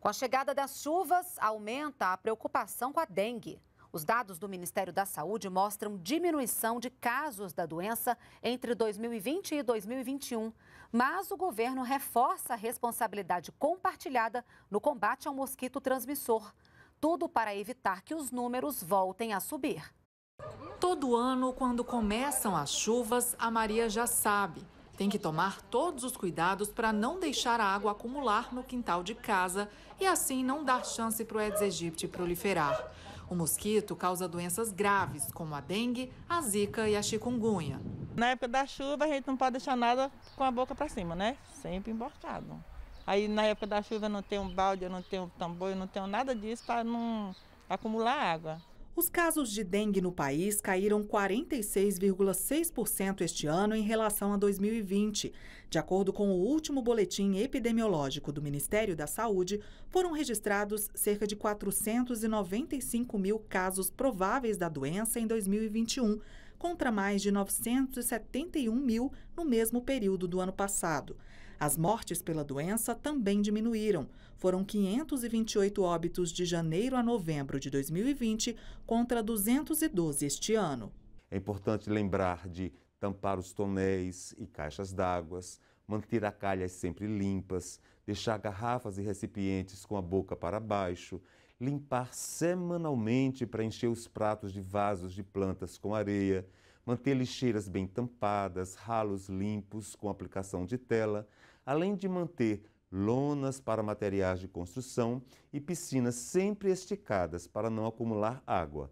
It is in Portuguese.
Com a chegada das chuvas, aumenta a preocupação com a dengue. Os dados do Ministério da Saúde mostram diminuição de casos da doença entre 2020 e 2021, mas o governo reforça a responsabilidade compartilhada no combate ao mosquito transmissor. Tudo para evitar que os números voltem a subir. Todo ano, quando começam as chuvas, a Maria já sabe. Tem que tomar todos os cuidados para não deixar a água acumular no quintal de casa e assim não dar chance para o Aedes aegypti proliferar. O mosquito causa doenças graves, como a dengue, a zika e a chikungunya. Na época da chuva, a gente não pode deixar nada com a boca para cima, né? Sempre emborcado. Aí, na época da chuva, eu não tenho balde, eu não tenho tambor, eu não tenho nada disso para não acumular água. Os casos de dengue no país caíram 46,6% este ano em relação a 2020. De acordo com o último boletim epidemiológico do Ministério da Saúde, foram registrados cerca de 495 mil casos prováveis da doença em 2021, contra mais de 971 mil no mesmo período do ano passado. As mortes pela doença também diminuíram. Foram 528 óbitos de janeiro a novembro de 2020 contra 212 este ano. É importante lembrar de tampar os tonéis e caixas d'água, manter a calha sempre limpas, deixar garrafas e recipientes com a boca para baixo, limpar semanalmente para encher os pratos de vasos de plantas com areia, manter lixeiras bem tampadas, ralos limpos com aplicação de tela, além de manter lonas para materiais de construção e piscinas sempre esticadas para não acumular água,